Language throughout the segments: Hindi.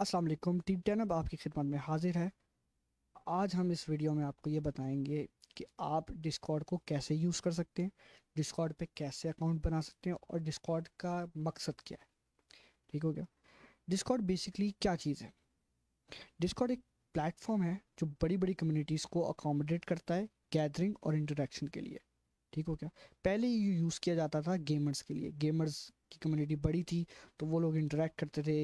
अस्सलाम वालेकुम टी अब आपकी खिदमत में हाजिर है आज हम इस वीडियो में आपको ये बताएंगे कि आप डिस्कॉर्ड को कैसे यूज़ कर सकते हैं डिस्कॉर्ड पे कैसे अकाउंट बना सकते हैं और डिस्कॉर्ड का मकसद क्या है ठीक हो गया डिस्कॉर्ड बेसिकली क्या चीज़ है डिस्कॉर्ड एक प्लेटफॉर्म है जो बड़ी बड़ी कम्यूनिटीज़ को अकोमोडेट करता है गैदरिंग और इंटरेक्शन के लिए ठीक हो गया पहले ये यूज़ किया जाता था गेमर्स के लिए गेमर्स की कम्युनिटी बड़ी थी तो वो लोग इंटरेक्ट करते थे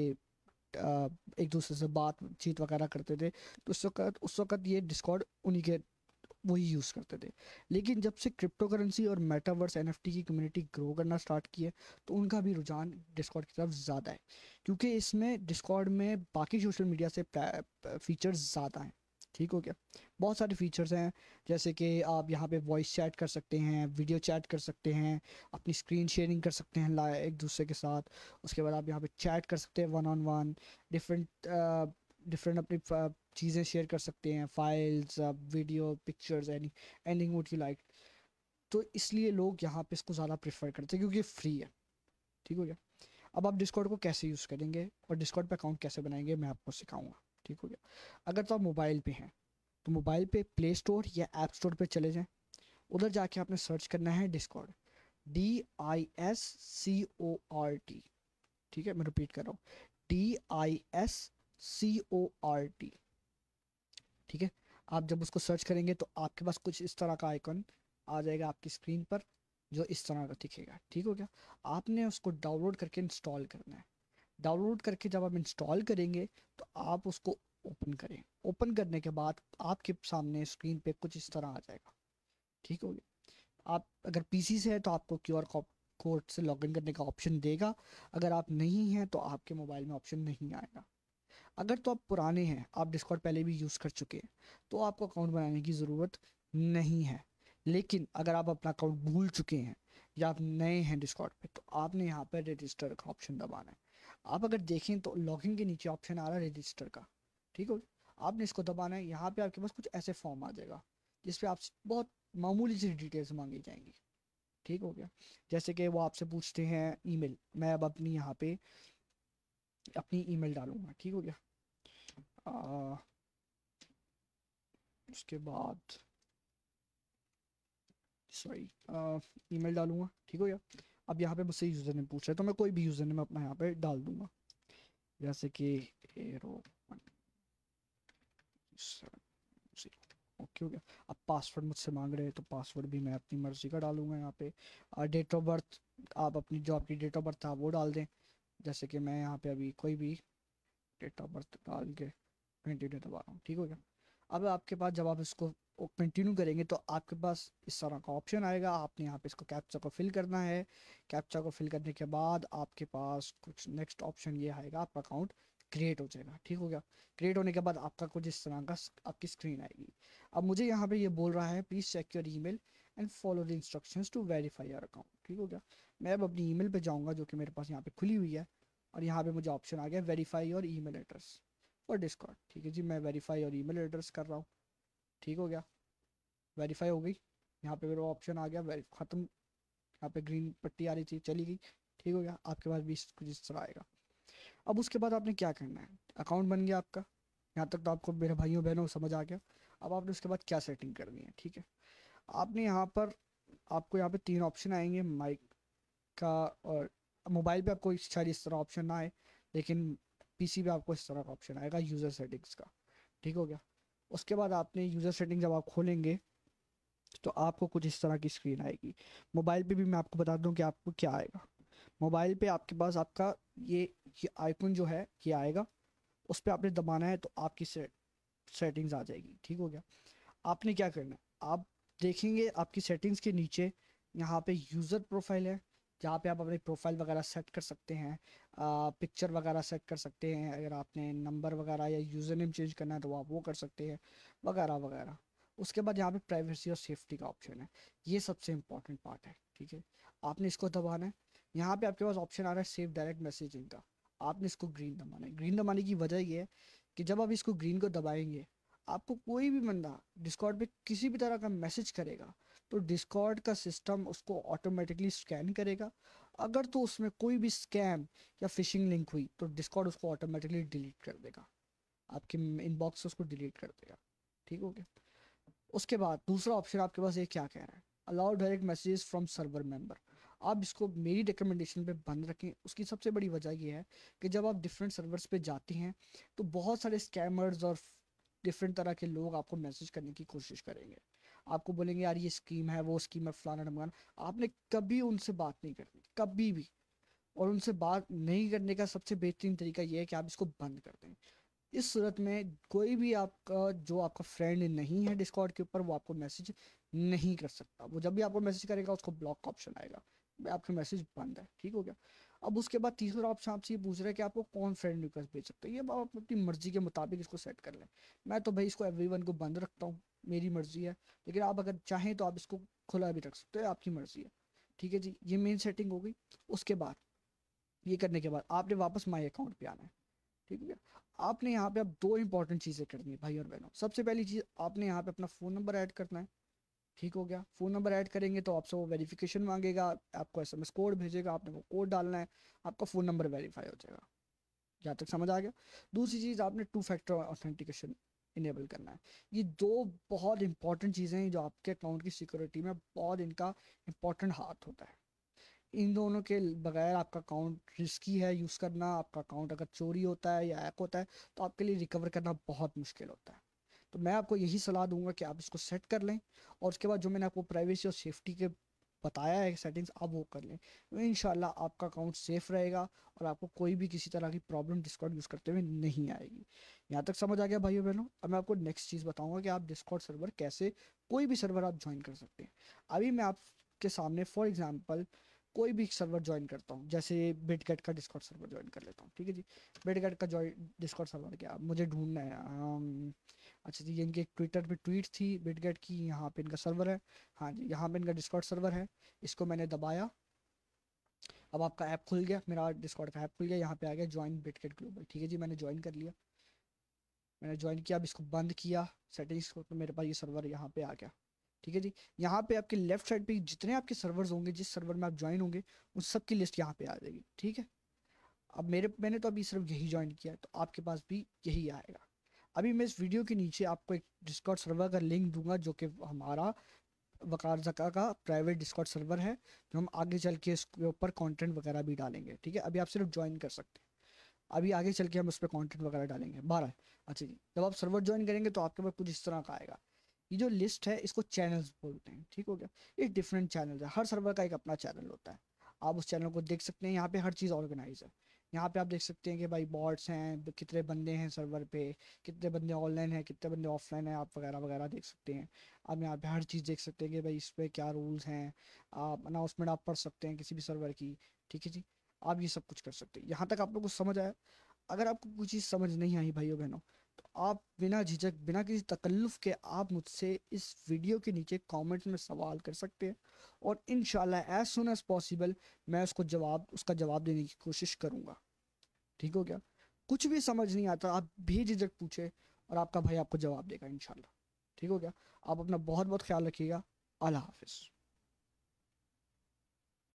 एक दूसरे से बातचीत वगैरह करते थे तो उस वक्त उस वक्त ये डिस्कॉर्ड उन्हीं के वही यूज़ करते थे लेकिन जब से क्रिप्टो करेंसी और मेटावर्स एन की कम्युनिटी ग्रो करना स्टार्ट की है तो उनका भी रुझान डिस्कॉर्ड की तरफ ज़्यादा है क्योंकि इसमें डिस्कॉर्ड में बाकी सोशल मीडिया से फीचर्स ज़्यादा हैं ठीक हो गया बहुत सारे फीचर्स हैं जैसे कि आप यहाँ पे वॉइस चैट कर सकते हैं वीडियो चैट कर सकते हैं अपनी स्क्रीन शेयरिंग कर सकते हैं एक दूसरे के साथ उसके बाद आप यहाँ पे चैट कर सकते हैं one on one different different अपनी चीज़ें शेयर कर सकते हैं files video pictures any anything what you like तो इसलिए लोग यहाँ पे इसको ज़्यादा प्रेफर करते हैं क्योंकि फ्री है ठीक हो गया अब आप डिस्कॉर्ड को कैसे यूज़ करेंगे और डिस्कॉर्ड पे अकाउंट कैसे बनाएंगे मैं आपको सिखाऊंगा ठीक हो गया अगर तो आप मोबाइल पे हैं तो मोबाइल पे प्ले स्टोर या ऐप स्टोर पे चले जाएं उधर जाके आपने सर्च करना है Discord D I S C O R T ठीक है मैं रिपीट कर रहा हूँ D I S C O R T ठीक है आप जब उसको सर्च करेंगे तो आपके पास कुछ इस तरह का आइकन आ जाएगा आपकी स्क्रीन पर जो इस तरह का दिखेगा ठीक हो गया आपने उसको डाउनलोड करके इंस्टॉल करना है डाउनलोड करके जब आप इंस्टॉल करेंगे तो आप उसको ओपन करें ओपन करने के बाद आपके सामने स्क्रीन पे कुछ इस तरह आ जाएगा ठीक हो गया आप अगर पीसी से है तो आपको क्यू आर कोड से लॉगिन करने का ऑप्शन देगा अगर आप नहीं हैं तो आपके मोबाइल में ऑप्शन नहीं आएगा अगर तो आप पुराने हैं आप डिस्कॉट पहले भी यूज़ कर चुके हैं तो आपको अकाउंट बनाने की ज़रूरत नहीं है लेकिन अगर आप अपना अकाउंट भूल चुके हैं या आप नए हैं डिस्कॉट पे तो आपने यहाँ पर रजिस्टर का ऑप्शन दबाना है आप अगर देखें तो लॉगिन के नीचे ऑप्शन आ रहा है रजिस्टर का ठीक है आपने इसको दबाना है यहाँ पे आपके पास कुछ ऐसे फॉर्म आ जाएगा जिसपे आप बहुत मामूली सी डिटेल्स मांगी जाएंगी ठीक हो गया जैसे कि वो आपसे पूछते हैं ईमेल मैं अब अपनी यहाँ पे अपनी ईमेल डालूंगा ठीक हो गया आ, उसके बाद सॉरी ईमेल डालूंगा ठीक हो गया अब यहाँ पे मुझसे यूज़र नेम पूछ रहे तो मैं कोई भी यूज़र नेम अपना यहाँ पे डाल दूंगा जैसे कि एरो ओके हो गया अब पासवर्ड मुझसे मांग रहे हैं तो पासवर्ड भी मैं अपनी मर्जी का डालूंगा यहाँ पे डेट ऑफ बर्थ आप अपनी जो आपकी डेट ऑफ बर्थ था वो डाल दें जैसे कि मैं यहाँ पे अभी कोई भी डेट ऑफ बर्थ डाल के कंटिन्यू दबा रहा हूँ ठीक हो गया अब आपके पास जब आप इसको कंटिन्यू करेंगे तो आपके पास इस तरह का ऑप्शन आएगा आपने यहाँ पे इसको कैप्चा को फिल करना है कैप्चा को फिल करने के बाद आपके पास कुछ नेक्स्ट ऑप्शन ये आएगा आपका अकाउंट क्रिएट हो जाएगा ठीक हो गया क्रिएट होने के बाद आपका कुछ इस तरह का आपकी स्क्रीन आएगी अब मुझे यहाँ पे ये बोल रहा है please check your email and follow the instructions to verify your account ठीक हो गया मैं अब अपनी ईमेल पे जाऊँगा जो कि मेरे पास यहाँ पे खुली हुई है और यहाँ पे मुझे ऑप्शन आ गया वेरीफाई योर ई एड्रेस और डिस्कॉर्ड ठीक है जी मैं वेरीफाई और ईमेल एड्रेस कर रहा हूँ ठीक हो गया वेरीफाई हो गई यहाँ पे मेरा ऑप्शन आ गया ख़त्म यहाँ पे ग्रीन पट्टी आ रही थी चली गई ठीक हो गया आपके पास भी कुछ इस तरह आएगा अब उसके बाद आपने क्या करना है अकाउंट बन गया आपका यहाँ तक तो आपको मेरे भाइयों बहनों को समझ आ गया अब आपने उसके बाद क्या सेटिंग करनी है ठीक है आपने यहाँ पर आपको यहाँ पे तीन ऑप्शन आएंगे माइक का और मोबाइल पे आपको शायद इस तरह ऑप्शन ना आए लेकिन पीसी पे आपको इस तरह का ऑप्शन आएगा यूज़र सेटिंग्स का ठीक हो गया उसके बाद आपने यूज़र सेटिंग जब आप खोलेंगे तो आपको कुछ इस तरह की स्क्रीन आएगी मोबाइल पे भी मैं आपको बता दूं कि आपको क्या आएगा मोबाइल पे आपके पास आपका ये ये आइकन जो है ये आएगा उस पर आपने दबाना है तो आपकी से, सेटिंग्स आ जाएगी ठीक हो गया आपने क्या करना है आप देखेंगे आपकी सेटिंग्स के नीचे यहाँ पे यूज़र प्रोफाइल है जहाँ पे आप अपनी प्रोफाइल वगैरह सेट कर सकते हैं पिक्चर वगैरह सेट कर सकते हैं अगर आपने नंबर वगैरह या यूज़र नेम चेंज करना है तो आप वो कर सकते हैं वगैरह वगैरह उसके बाद यहाँ पे प्राइवेसी और सेफ्टी का ऑप्शन है ये सबसे इंपॉर्टेंट पार्ट है ठीक है आपने इसको दबाना है यहाँ पे आपके पास ऑप्शन आ रहा है सेव डायरेक्ट मैसेजिंग का आपने इसको ग्रीन दबाना है ग्रीन दबाने की वजह ये है कि जब आप इसको ग्रीन को दबाएंगे आपको कोई भी बंदा डिस्कॉर्ड पे किसी भी तरह का मैसेज करेगा तो डिस्कॉर्ड का सिस्टम उसको ऑटोमेटिकली स्कैन करेगा अगर तो उसमें कोई भी स्कैम या फिशिंग लिंक हुई तो डिस्कॉर्ड उसको ऑटोमेटिकली डिलीट कर देगा आपके इनबॉक्स से उसको डिलीट कर देगा ठीक हो गया उसके बाद दूसरा ऑप्शन आपके पास ये क्या कह रहा है allow direct messages from server member आप इसको मेरी रिकमेंडेशन पे बंद रखें उसकी सबसे बड़ी वजह यह है कि जब आप डिफरेंट सर्वर्स पे जाते हैं तो बहुत सारे स्कैमर्स और डिफरेंट तरह के लोग आपको मैसेज करने की कोशिश करेंगे आपको बोलेंगे यार ये स्कीम है वो स्कीम है फलाना ढमकाना आपने कभी उनसे बात नहीं करनी कभी भी और उनसे बात नहीं करने का सबसे बेहतरीन तरीका ये है कि आप इसको बंद कर दें इस सूरत में कोई भी आपका जो आपका फ्रेंड नहीं है डिस्कॉर्ड के ऊपर वो आपको मैसेज नहीं कर सकता वो जब भी आपको मैसेज करेगा उसको ब्लॉक का ऑप्शन आएगा आपके मैसेज बंद है ठीक हो गया अब उसके बाद तीसरा ऑप्शन आपसे ये पूछ रहा है कि आपको कौन फ्रेंड रिक्वेस्ट भेज सकते हो ये आप अपनी मर्जी के मुताबिक इसको सेट कर लें मैं तो भाई इसको एवरी को बंद रखता हूँ मेरी मर्जी है लेकिन आप अगर चाहें तो आप इसको खुला भी रख सकते हो आपकी मर्जी है ठीक है जी ये मेन सेटिंग हो गई उसके बाद ये करने के बाद आपने वापस माई अकाउंट पे आना है ठीक है आपने यहाँ पे अब दो इंपॉर्टेंट चीज़ें करनी है भाई और बहनों सबसे पहली चीज़ आपने यहाँ पे अपना फ़ोन नंबर ऐड करना है ठीक हो गया फ़ोन नंबर ऐड करेंगे तो आपसे वो वेरिफिकेशन मांगेगा आपको एस एम एस कोड भेजेगा आपने वो कोड डालना है आपका फ़ोन नंबर वेरीफाई हो जाएगा जहाँ तक समझ आ गया दूसरी चीज़ आपने टू फैक्टर ऑथेंटिकेशन इनेबल करना है ये दो बहुत इंपॉर्टेंट चीज़ें हैं जो आपके अकाउंट की सिक्योरिटी में बहुत इनका इंपॉर्टेंट हाथ होता है इन दोनों के बगैर आपका अकाउंट रिस्की है यूज़ करना आपका अकाउंट अगर चोरी होता है या ऐप होता है तो आपके लिए रिकवर करना बहुत मुश्किल होता है तो मैं आपको यही सलाह दूंगा कि आप इसको सेट कर लें और उसके बाद जो मैंने आपको प्राइवेसी और सेफ्टी के बताया है सेटिंग्स आप वो कर लें तो इन आपका अकाउंट सेफ रहेगा और आपको कोई भी किसी तरह की प्रॉब्लम डिस्कॉर्ड यूज़ करते हुए नहीं आएगी यहाँ तक समझ आ गया भाइयों बहनों अब मैं आपको नेक्स्ट चीज़ बताऊँगा कि आप डिस्कॉर्ड सर्वर कैसे कोई भी सर्वर आप ज्वाइन कर सकते हैं अभी मैं आपके सामने फॉर एग्ज़ाम्पल कोई भी सर्वर ज्वाइन करता हूँ जैसे बिटगेट का डिस्कॉर्ड सर्वर ज्वाइन कर लेता हूँ ठीक है जी बिटगेट का डिस्कॉर्ड सर्वर क्या मुझे ढूंढना है अच्छा जी इनके एक ट्विटर पे ट्वीट थी बिटगेट की यहाँ पे इनका सर्वर है हाँ जी यहाँ पे इनका डिस्कॉर्ड सर्वर है इसको मैंने दबाया अब आपका ऐप खुल गया मेरा डिस्कॉर्ड का ऐप खुल गया यहाँ पे आ गया ज्वाइन बिटगेट ग्लोबल ठीक है जी मैंने ज्वाइन कर लिया मैंने ज्वाइन किया अब इसको बंद किया सेटिंग्स को तो मेरे पास ये सर्वर यहाँ पे आ गया ठीक है जी यहाँ पे आपके लेफ्ट साइड पे जितने आपके सर्वर्स होंगे जिस सर्वर में आप ज्वाइन होंगे उन सब की लिस्ट यहाँ पे आ जाएगी ठीक है अब मेरे मैंने तो अभी सिर्फ यही ज्वाइन किया है तो आपके पास भी यही आएगा अभी मैं इस वीडियो के नीचे आपको एक डिस्कॉर्ड सर्वर का लिंक दूंगा जो कि हमारा वकार जका का प्राइवेट डिस्कॉर्ड सर्वर है जो हम आगे चल के इसके ऊपर कंटेंट वगैरह भी डालेंगे ठीक है अभी आप सिर्फ ज्वाइन कर सकते हैं अभी आगे चल के हम उस पर कॉन्टेंट वगैरह डालेंगे बारह अच्छा जी जब आप सर्वर ज्वाइन करेंगे तो आपके पास कुछ इस तरह का आएगा ये जो लिस्ट है इसको चैनल्स बोलते हैं ठीक हो गया ये डिफरेंट चैनल है हर सर्वर का एक अपना चैनल होता है आप उस चैनल को देख सकते हैं यहाँ पे हर चीज़ ऑर्गेनाइज है यहाँ पे आप देख सकते हैं कि भाई बॉट्स हैं कितने बंदे हैं सर्वर पे कितने बंदे ऑनलाइन हैं कितने बंदे ऑफलाइन हैं आप वगैरह वगैरह देख सकते हैं आप यहाँ पे हर चीज़ देख सकते हैं कि भाई इस पर क्या रूल्स हैं आप अनाउंसमेंट आप पढ़ सकते हैं किसी भी सर्वर की ठीक है जी आप ये सब कुछ कर सकते हैं यहाँ तक आप लोग को समझ आया अगर आपको कुछ चीज़ समझ नहीं आई भाइयों बहनों आप बिना झिझक बिना किसी तकल्लुफ़ के आप मुझसे इस वीडियो के नीचे कमेंट में सवाल कर सकते हैं और in as soon as possible मैं उसको जवाब उसका जवाब देने की कोशिश करूँगा ठीक हो गया कुछ भी समझ नहीं आता आप भी झिझक पूछे और आपका भाई आपको जवाब देगा इन ठीक हो गया आप अपना बहुत बहुत ख्याल रखिएगा अल्लाह हाफिज़